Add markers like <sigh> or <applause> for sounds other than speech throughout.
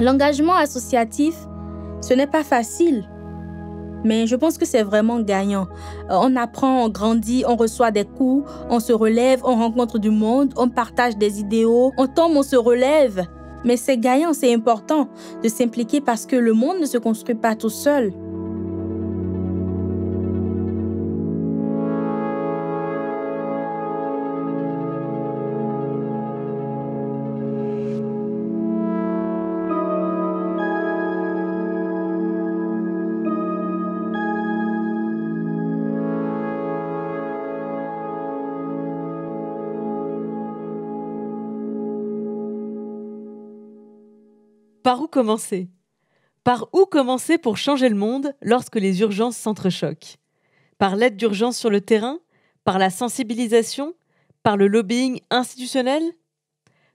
L'engagement associatif, ce n'est pas facile, mais je pense que c'est vraiment gagnant. Euh, on apprend, on grandit, on reçoit des coups, on se relève, on rencontre du monde, on partage des idéaux, on tombe, on se relève. Mais c'est gagnant, c'est important de s'impliquer parce que le monde ne se construit pas tout seul. Par où commencer Par où commencer pour changer le monde lorsque les urgences s'entrechoquent Par l'aide d'urgence sur le terrain Par la sensibilisation Par le lobbying institutionnel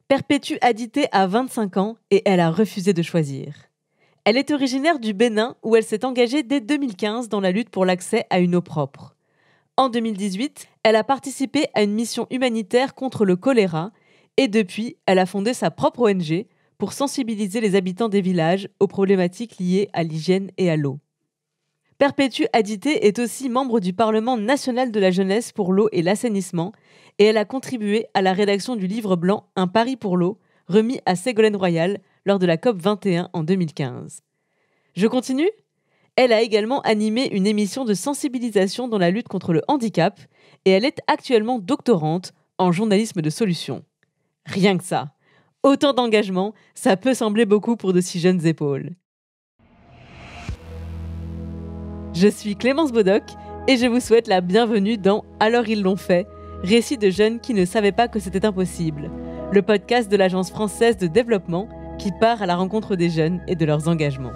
Perpétue Adité a 25 ans et elle a refusé de choisir. Elle est originaire du Bénin où elle s'est engagée dès 2015 dans la lutte pour l'accès à une eau propre. En 2018, elle a participé à une mission humanitaire contre le choléra et depuis, elle a fondé sa propre ONG pour sensibiliser les habitants des villages aux problématiques liées à l'hygiène et à l'eau. Perpétue Adité est aussi membre du Parlement national de la jeunesse pour l'eau et l'assainissement, et elle a contribué à la rédaction du livre blanc Un pari pour l'eau, remis à Ségolène Royal lors de la COP 21 en 2015. Je continue Elle a également animé une émission de sensibilisation dans la lutte contre le handicap, et elle est actuellement doctorante en journalisme de solution. Rien que ça. Autant d'engagement, ça peut sembler beaucoup pour de si jeunes épaules. Je suis Clémence Bodoc et je vous souhaite la bienvenue dans Alors ils l'ont fait, récit de jeunes qui ne savaient pas que c'était impossible, le podcast de l'Agence française de développement qui part à la rencontre des jeunes et de leurs engagements.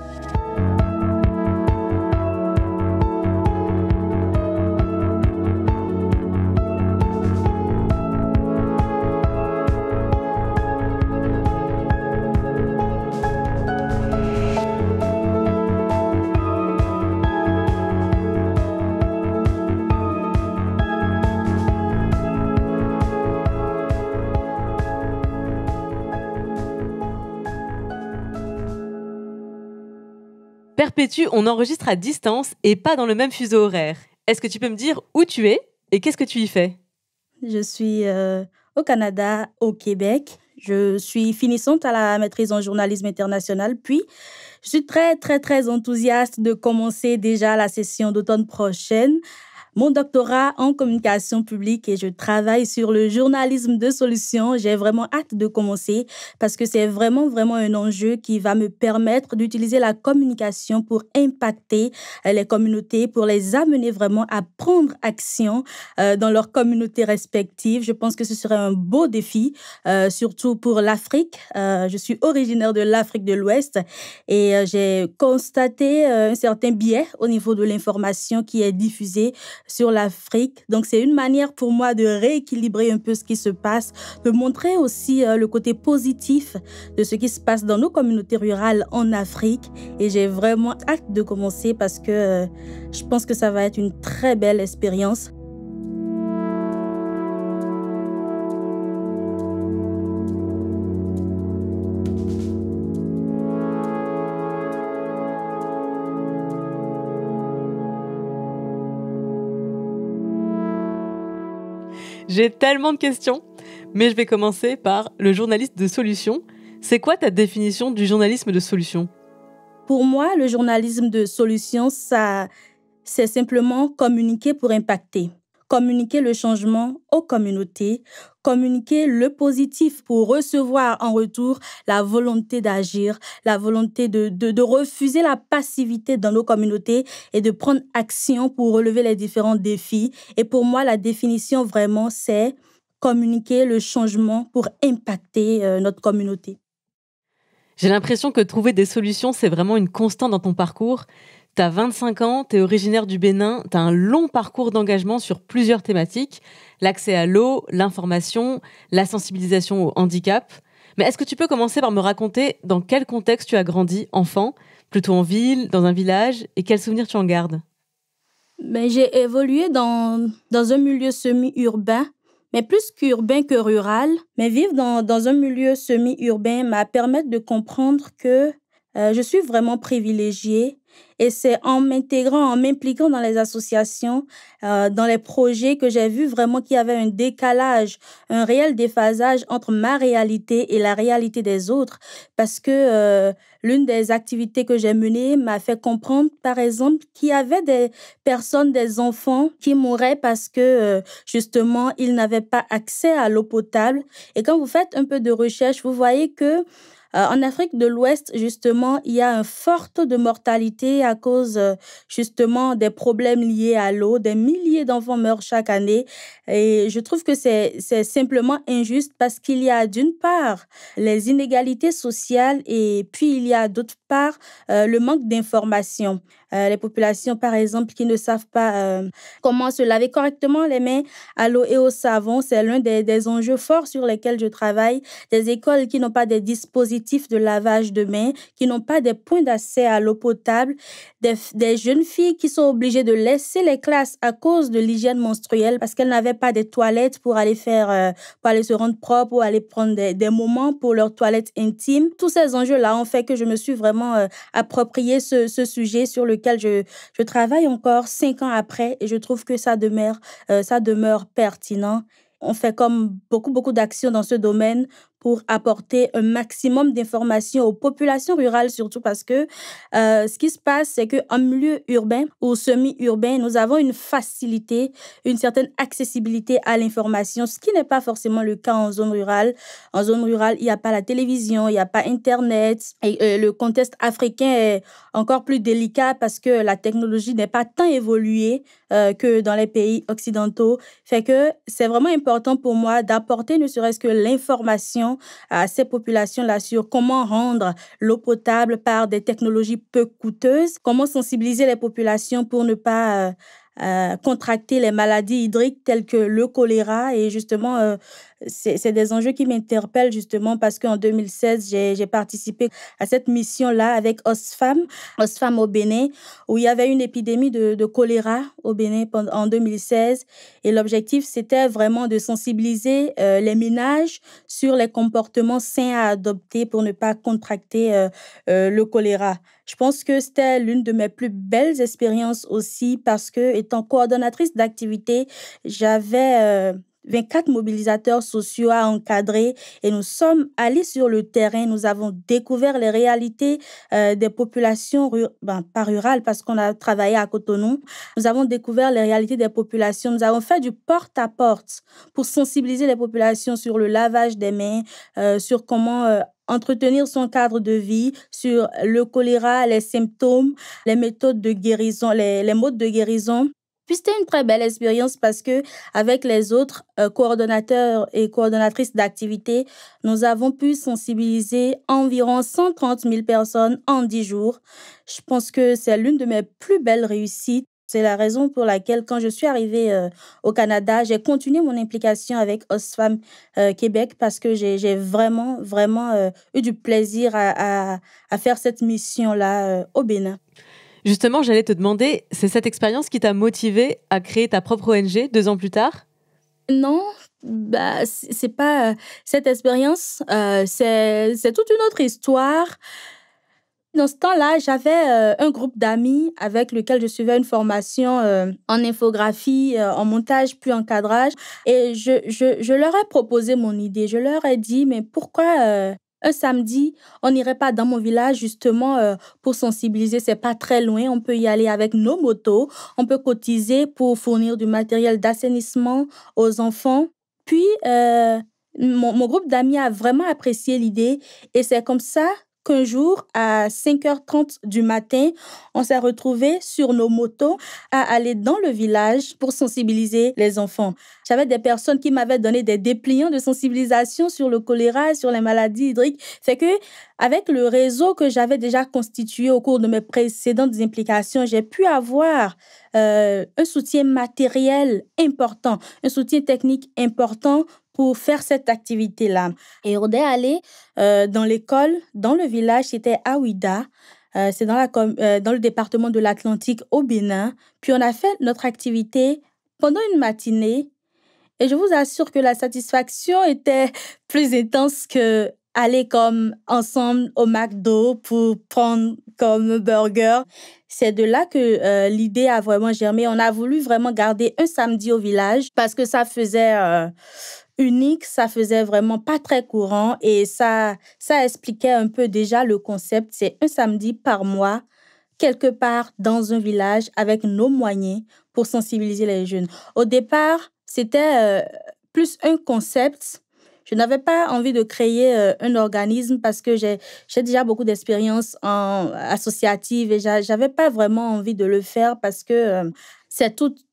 perpétue, on enregistre à distance et pas dans le même fuseau horaire. Est-ce que tu peux me dire où tu es et qu'est-ce que tu y fais Je suis euh, au Canada, au Québec. Je suis finissante à la maîtrise en journalisme international, puis je suis très, très, très enthousiaste de commencer déjà la session d'automne prochaine mon doctorat en communication publique et je travaille sur le journalisme de solution. J'ai vraiment hâte de commencer parce que c'est vraiment, vraiment un enjeu qui va me permettre d'utiliser la communication pour impacter euh, les communautés, pour les amener vraiment à prendre action euh, dans leurs communautés respectives. Je pense que ce serait un beau défi, euh, surtout pour l'Afrique. je suis originaire de l'Afrique de l'Ouest et j'ai constaté un certain biais au niveau de l'information qui est diffusée sur l'Afrique. Donc c'est une manière pour moi de rééquilibrer un peu ce qui se passe, de montrer aussi euh, le côté positif de ce qui se passe dans nos communautés rurales en Afrique. Et j'ai vraiment hâte de commencer parce que euh, je pense que ça va être une très belle expérience. J'ai tellement de questions, mais je vais commencer par le journaliste de solution. C'est quoi ta définition du journalisme de solution Pour moi, le journalisme de solution, ça, c'est simplement communiquer pour impacter communiquer le changement aux communautés, communiquer le positif pour recevoir en retour la volonté d'agir, la volonté de, refuser la passivité dans nos communautés et de prendre action pour relever les différents défis. Et pour moi, la définition vraiment, c'est communiquer le changement pour impacter euh, notre communauté. J'ai l'impression que trouver des solutions, c'est vraiment une constante dans ton parcours as 25 ans, tu es originaire du Bénin, tu as un long parcours d'engagement sur plusieurs thématiques, l'accès à l'eau, l'information, la sensibilisation au handicap. Mais est-ce que tu peux commencer par me raconter dans quel contexte tu as grandi enfant, plutôt en ville, dans un village, et quels souvenirs tu en gardes mais ben, J'ai évolué dans, dans un milieu semi-urbain, mais plus qu'urbain que rural. Mais vivre dans, dans un milieu semi-urbain m'a permis de comprendre que euh, je suis vraiment privilégiée et c'est en m'intégrant, en m'impliquant dans les associations, euh, dans les projets, que j'ai vu vraiment qu'il y avait un décalage, un réel déphasage entre ma réalité et la réalité des autres. Parce que euh, l'une des activités que j'ai menées m'a fait comprendre, par exemple, qu'il y avait des personnes, des enfants qui mouraient parce que, euh, justement, ils n'avaient pas accès à l'eau potable. Et quand vous faites un peu de recherche, vous voyez que euh, en Afrique de l'Ouest, justement, il y a un fort taux de mortalité à cause euh, justement des problèmes liés à l'eau. Des milliers d'enfants meurent chaque année et je trouve que c'est simplement injuste parce qu'il y a d'une part les inégalités sociales et puis il y a d'autre par euh, le manque d'information. Euh, les populations, par exemple, qui ne savent pas euh, comment se laver correctement les mains à l'eau et au savon, c'est l'un des, des, enjeux forts sur lesquels je travaille. Des écoles qui n'ont pas des dispositifs de lavage de mains, qui n'ont pas des points d'accès à l'eau potable, des, jeunes filles qui sont obligées de laisser les classes à cause de l'hygiène menstruelle parce qu'elles n'avaient pas des toilettes pour aller faire, pour aller se rendre propre ou aller prendre des, des moments pour leurs toilettes intimes. Tous ces enjeux-là ont fait que je me suis vraiment approprier euh, approprié ce, sujet sur lequel je, travaille encore cinq ans après et je trouve que ça demeure, euh, ça demeure pertinent. On fait comme beaucoup, beaucoup d'actions dans ce domaine pour apporter un maximum d'informations aux populations rurales, surtout parce que euh, ce qui se passe, c'est qu'en milieu urbain ou semi-urbain, nous avons une facilité, une certaine accessibilité à l'information, ce qui n'est pas forcément le cas en zone rurale. En zone rurale, il n'y a pas la télévision, il n'y a pas Internet. Et euh, le contexte africain est encore plus délicat parce que la technologie n'est pas tant évoluée euh, que dans les pays occidentaux. Fait que c'est vraiment important pour moi d'apporter ne serait-ce que l'information à ces populations-là sur comment rendre l'eau potable par des technologies peu coûteuses, comment sensibiliser les populations pour ne pas euh, euh, contracter les maladies hydriques telles que le choléra et justement euh, c'est des enjeux qui m'interpellent justement parce qu'en 2016, j'ai participé à cette mission-là avec Osfam, Osfam au Bénin, où il y avait une épidémie de, choléra au Bénin en 2016. Et l'objectif, c'était vraiment de sensibiliser euh, les ménages sur les comportements sains à adopter pour ne pas contracter euh, euh, le choléra. Je pense que c'était l'une de mes plus belles expériences aussi parce que, étant coordonnatrice d'activité, j'avais 24 mobilisateurs sociaux à encadrer et nous sommes allés sur le terrain. Nous avons découvert les réalités euh, des populations, ben, pas rurales parce qu'on a travaillé à Cotonou. Nous avons découvert les réalités des populations. Nous avons fait du porte-à-porte pour sensibiliser les populations sur le lavage des mains, euh, sur comment... Euh, entretenir son cadre de vie sur le choléra, les symptômes, les méthodes de guérison, les modes de guérison. Puis c'était une très belle expérience parce que avec les autres euh, coordonnateurs et coordonnatrices d'activités, nous avons pu sensibiliser environ 130 000 personnes en 10 jours. Je pense que c'est l'une de mes plus belles réussites. C'est la raison pour laquelle, quand je suis arrivée euh, au Canada, j'ai continué mon implication avec OSFAM euh, Québec parce que j'ai vraiment, vraiment eu du plaisir à, à faire cette mission-là au Bénin. Justement, j'allais te demander, c'est cette expérience qui t'a motivé à créer ta propre ONG deux ans plus tard Non, bah, c'est pas euh, cette expérience, euh, c'est toute une autre histoire. Dans ce temps-là, j'avais euh, un groupe d'amis avec lequel je suivais une formation en infographie, en montage, puis en cadrage. Et je, leur ai proposé mon idée. Je leur ai dit, mais pourquoi un samedi, on n'irait pas dans mon village justement euh, pour sensibiliser. C'est pas très loin. On peut y aller avec nos motos. On peut cotiser pour fournir du matériel d'assainissement aux enfants. Puis, euh, mon, mon, groupe d'amis a vraiment apprécié l'idée et c'est comme ça un jour, à 5h30 du matin, on s'est retrouvés sur nos motos à aller dans le village pour sensibiliser les enfants. J'avais des personnes qui m'avaient donné des dépliants de sensibilisation sur le choléra, sur les maladies hydriques. C'est que, avec le réseau que j'avais déjà constitué au cours de mes précédentes implications, j'ai pu avoir euh, un soutien matériel important, un soutien technique important pour faire cette activité-là. Et on est allé euh, dans l'école, dans le village, c'était Ouida. Euh, c'est dans, euh, dans le département de l'Atlantique au Bénin. Puis on a fait notre activité pendant une matinée. Et je vous assure que la satisfaction était <laughs> plus intense que aller comme ensemble au McDo pour prendre comme burger. C'est de là que l'idée a vraiment germé. On a voulu vraiment garder un samedi au village parce que ça faisait unique, ça faisait vraiment pas très courant et ça, ça expliquait un peu déjà le concept. C'est un samedi par mois, quelque part dans un village avec nos moyens pour sensibiliser les jeunes. Au départ, c'était euh, plus un concept. Je n'avais pas envie de créer euh, un organisme parce que j'ai déjà beaucoup d'expérience associative et j'avais pas vraiment envie de le faire parce que euh,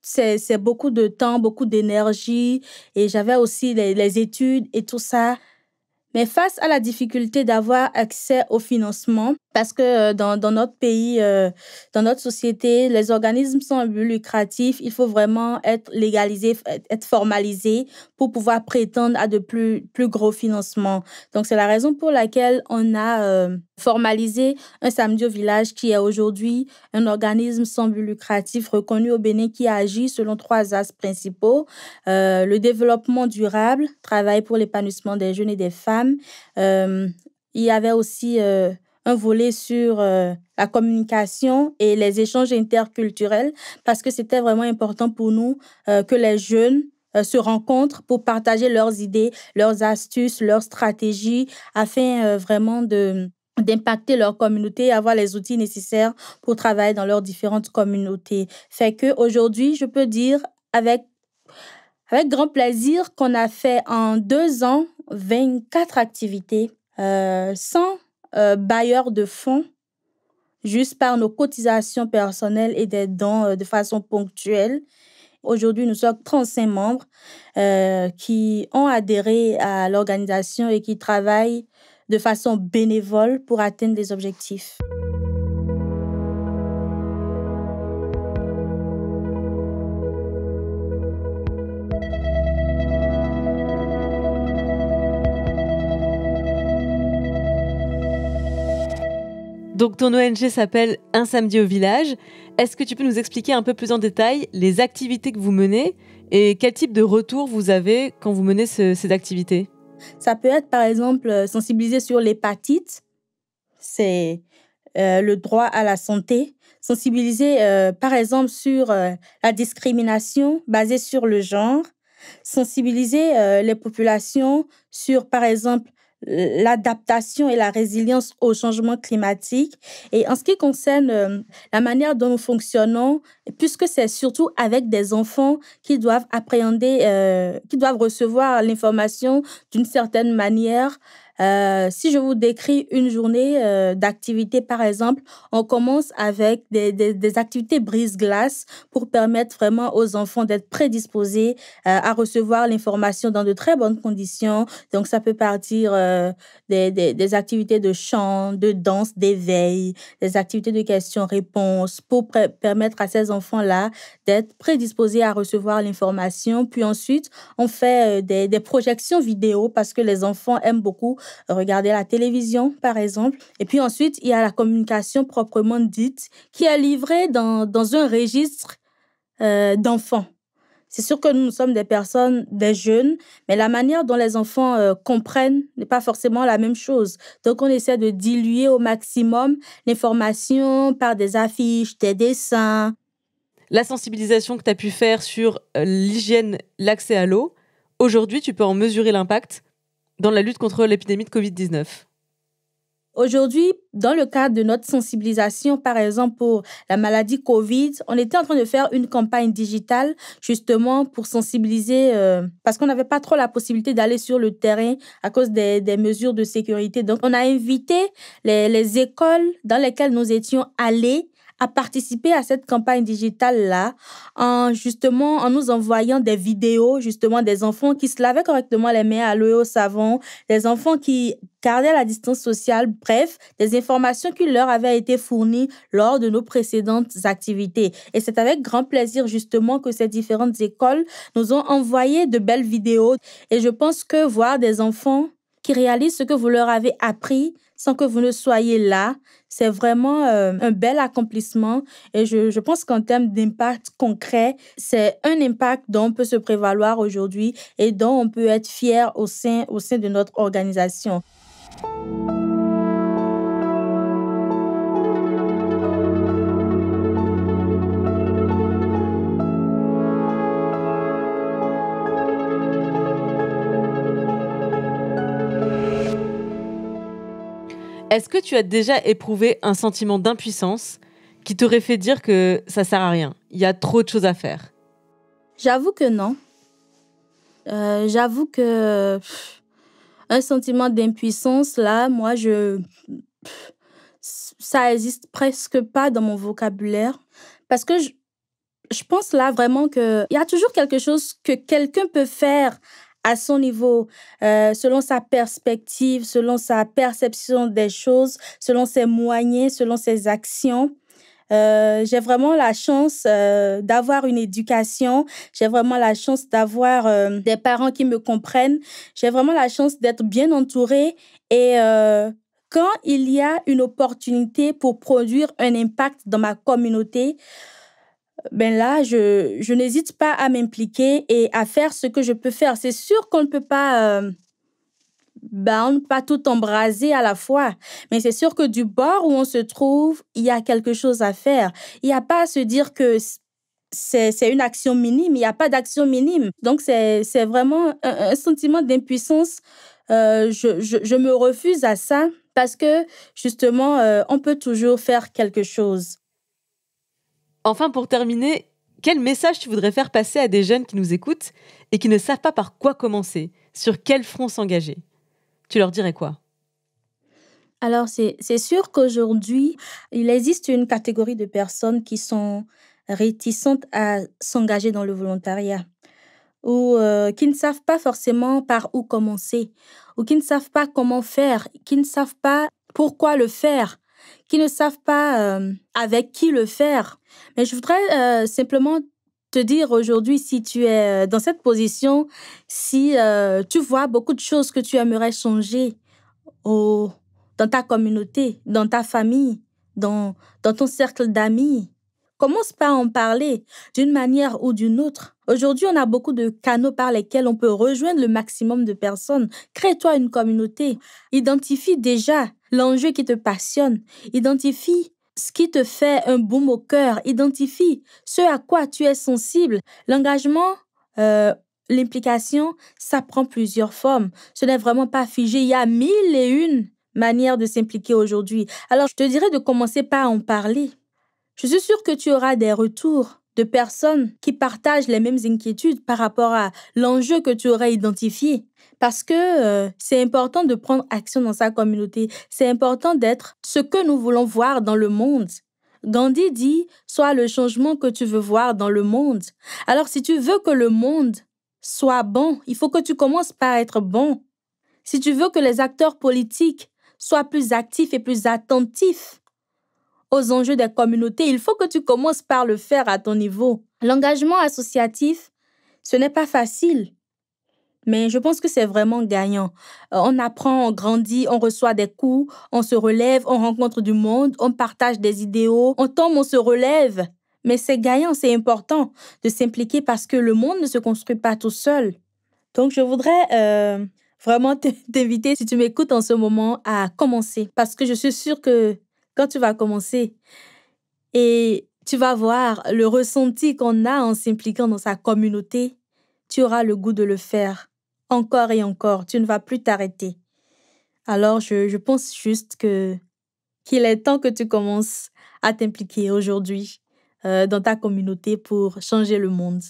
c'est beaucoup de temps, beaucoup d'énergie. Et j'avais aussi les, études et tout ça. Mais face à la difficulté d'avoir accès au financement, parce que euh, dans, dans notre pays, euh, dans notre société, les organismes sont un but lucratif. Il faut vraiment être légalisé, être formalisé pour pouvoir prétendre à de plus, plus gros financements. Donc, c'est la raison pour laquelle on a euh, formalisé un samedi au village qui est aujourd'hui un organisme sans but lucratif reconnu au Bénin qui agit selon trois axes principaux. le développement durable, travail pour l'épanouissement des jeunes et des femmes. il y avait aussi un volet sur euh, la communication et les échanges interculturels parce que c'était vraiment important pour nous euh, que les jeunes euh, se rencontrent pour partager leurs idées, leurs astuces, leurs stratégies afin vraiment de d'impacter leur communauté, et avoir les outils nécessaires pour travailler dans leurs différentes communautés. Fait que aujourd'hui, je peux dire avec avec grand plaisir qu'on a fait en deux ans 24 activités, sans... Euh, bailleurs de fonds juste par nos cotisations personnelles et des dons euh, de façon ponctuelle. Aujourd'hui, nous sommes 35 membres euh, qui ont adhéré à l'organisation et qui travaillent de façon bénévole pour atteindre les objectifs. Donc ton ONG s'appelle Un samedi au village. Est-ce que tu peux nous expliquer un peu plus en détail les activités que vous menez et quel type de retour vous avez quand vous menez ces activités Ça peut être par exemple euh, sensibiliser sur l'hépatite, c'est euh, le droit à la santé, sensibiliser euh, par exemple sur la discrimination basée sur le genre, sensibiliser les populations sur par exemple l'adaptation et la résilience au changement climatique. Et en ce qui concerne euh, la manière dont nous fonctionnons, puisque c'est surtout avec des enfants qui doivent appréhender, euh, qui doivent recevoir l'information d'une certaine manière, euh, si je vous décris une journée euh, d'activité, par exemple, on commence avec des, des, des activités brise-glace pour permettre vraiment aux enfants d'être prédisposés euh, à recevoir l'information dans de très bonnes conditions. Donc, ça peut partir des, des, activités de chant, de danse, d'éveil, des activités de questions-réponses pour permettre à ces enfants-là d'être prédisposés à recevoir l'information. Puis ensuite, on fait des, des projections vidéo parce que les enfants aiment beaucoup regarder la télévision, par exemple. Et puis ensuite, il y a la communication proprement dite, qui est livrée dans, un registre euh, d'enfants. C'est sûr que nous, sommes des personnes, des jeunes, mais la manière dont les enfants euh, comprennent n'est pas forcément la même chose. Donc, on essaie de diluer au maximum l'information par des affiches, des dessins. La sensibilisation que tu as pu faire sur euh, l'hygiène, l'accès à l'eau, aujourd'hui, tu peux en mesurer l'impact dans la lutte contre l'épidémie de Covid-19 Aujourd'hui, dans le cadre de notre sensibilisation, par exemple pour la maladie Covid, on était en train de faire une campagne digitale justement pour sensibiliser, euh, parce qu'on n'avait pas trop la possibilité d'aller sur le terrain à cause des, mesures de sécurité. Donc, on a invité les, les écoles dans lesquelles nous étions allés à participer à cette campagne digitale-là en justement en nous envoyant des vidéos justement des enfants qui se lavaient correctement les mains à l'eau au savon, des enfants qui gardaient la distance sociale, bref, des informations qui leur avaient été fournies lors de nos précédentes activités. Et c'est avec grand plaisir justement que ces différentes écoles nous ont envoyé de belles vidéos et je pense que voir des enfants qui réalisent ce que vous leur avez appris, sans que vous ne soyez là. C'est vraiment euh, un bel accomplissement et je, je pense qu'en termes d'impact concret, c'est un impact dont on peut se prévaloir aujourd'hui et dont on peut être fier au sein, au sein de notre organisation. Est-ce que tu as déjà éprouvé un sentiment d'impuissance qui t'aurait fait dire que ça sert à rien, il y a trop de choses à faire J'avoue que non. Euh, j'avoue que un sentiment d'impuissance, là, moi, je... ça existe presque pas dans mon vocabulaire. Parce que je, je pense là vraiment qu'il y a toujours quelque chose que quelqu'un peut faire à son niveau, euh, selon sa perspective, selon sa perception des choses, selon ses moyens, selon ses actions. Euh, j'ai vraiment la chance euh, d'avoir une éducation, j'ai vraiment la chance d'avoir des parents qui me comprennent, j'ai vraiment la chance d'être bien entourée et quand il y a une opportunité pour produire un impact dans ma communauté, ben là, je, n'hésite pas à m'impliquer et à faire ce que je peux faire. C'est sûr qu'on ne peut pas, euh, ben, pas tout embraser à la fois, mais c'est sûr que du bord où on se trouve, il y a quelque chose à faire. Il n'y a pas à se dire que c'est une action minime, il n'y a pas d'action minime. Donc, c'est vraiment un, sentiment d'impuissance. Euh, je, me refuse à ça parce que, justement, euh, on peut toujours faire quelque chose. Enfin, pour terminer, quel message tu voudrais faire passer à des jeunes qui nous écoutent et qui ne savent pas par quoi commencer, sur quel front s'engager Tu leur dirais quoi Alors, c'est sûr qu'aujourd'hui, il existe une catégorie de personnes qui sont réticentes à s'engager dans le volontariat ou euh, qui ne savent pas forcément par où commencer, ou qui ne savent pas comment faire, qui ne savent pas pourquoi le faire qui ne savent pas euh, avec qui le faire. Mais je voudrais euh, simplement te dire aujourd'hui, si tu es euh, dans cette position, si tu vois beaucoup de choses que tu aimerais changer au, dans ta communauté, dans ta famille, dans ton cercle d'amis, Commence par en parler d'une manière ou d'une autre. Aujourd'hui, on a beaucoup de canaux par lesquels on peut rejoindre le maximum de personnes. Crée-toi une communauté. Identifie déjà l'enjeu qui te passionne. Identifie ce qui te fait un boom au cœur. Identifie ce à quoi tu es sensible. L'engagement, euh, l'implication, ça prend plusieurs formes. Ce n'est vraiment pas figé. Il y a mille et une manières de s'impliquer aujourd'hui. Alors, je te dirais de commencer par en parler. Je suis sûre que tu auras des retours de personnes qui partagent les mêmes inquiétudes par rapport à l'enjeu que tu aurais identifié. Parce que euh, c'est important de prendre action dans sa communauté. C'est important d'être ce que nous voulons voir dans le monde. Gandhi dit, Soit le changement que tu veux voir dans le monde. Alors si tu veux que le monde soit bon, il faut que tu commences par être bon. Si tu veux que les acteurs politiques soient plus actifs et plus attentifs aux enjeux des communautés, il faut que tu commences par le faire à ton niveau. L'engagement associatif, ce n'est pas facile. Mais je pense que c'est vraiment gagnant. Euh, on apprend, on grandit, on reçoit des coups, on se relève, on rencontre du monde, on partage des idéaux, on tombe, on se relève. Mais c'est gagnant, c'est important de s'impliquer parce que le monde ne se construit pas tout seul. Donc je voudrais euh, vraiment <laughs> t'inviter, si tu m'écoutes en ce moment, à commencer parce que je suis sûre que quand tu vas commencer. Et tu vas voir le ressenti qu'on a en s'impliquant dans sa communauté. Tu auras le goût de le faire encore et encore. Tu ne vas plus t'arrêter. Alors, je, pense juste que qu'il est temps que tu commences à t'impliquer aujourd'hui euh, dans ta communauté pour changer le monde.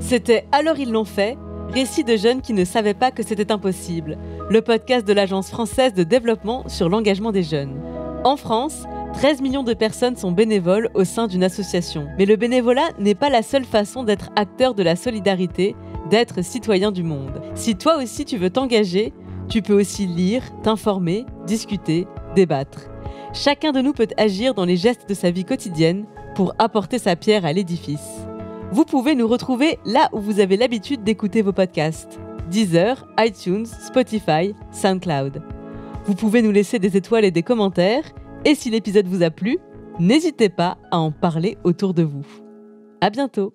C'était Alors ils l'ont fait Récits de jeunes qui ne savaient pas que c'était impossible, le podcast de l'Agence française de développement sur l'engagement des jeunes. En France, 13 millions de personnes sont bénévoles au sein d'une association. Mais le bénévolat n'est pas la seule façon d'être acteur de la solidarité, d'être citoyen du monde. Si toi aussi tu veux t'engager, tu peux aussi lire, t'informer, discuter, débattre. Chacun de nous peut agir dans les gestes de sa vie quotidienne pour apporter sa pierre à l'édifice. Vous pouvez nous retrouver là où vous avez l'habitude d'écouter vos podcasts. Deezer, iTunes, Spotify, SoundCloud. Vous pouvez nous laisser des étoiles et des commentaires. Et si l'épisode vous a plu, n'hésitez pas à en parler autour de vous. À bientôt!